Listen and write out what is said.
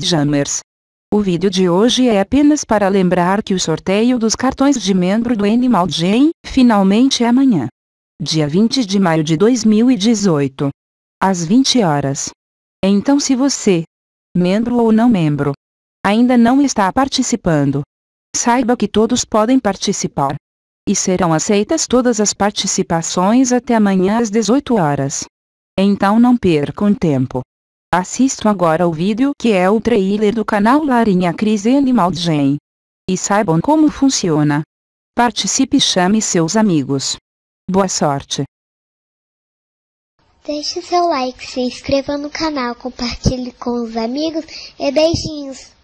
Jammers. O vídeo de hoje é apenas para lembrar que o sorteio dos cartões de membro do Animal Gen finalmente é amanhã. Dia 20 de maio de 2018. Às 20 horas. Então se você, membro ou não membro, ainda não está participando, saiba que todos podem participar e serão aceitas todas as participações até amanhã às 18 horas. Então não percam tempo. Assistam agora o vídeo que é o trailer do canal Larinha Crise Animal Gen. E saibam como funciona. Participe e chame seus amigos. Boa sorte! Deixe seu like, se inscreva no canal, compartilhe com os amigos e beijinhos!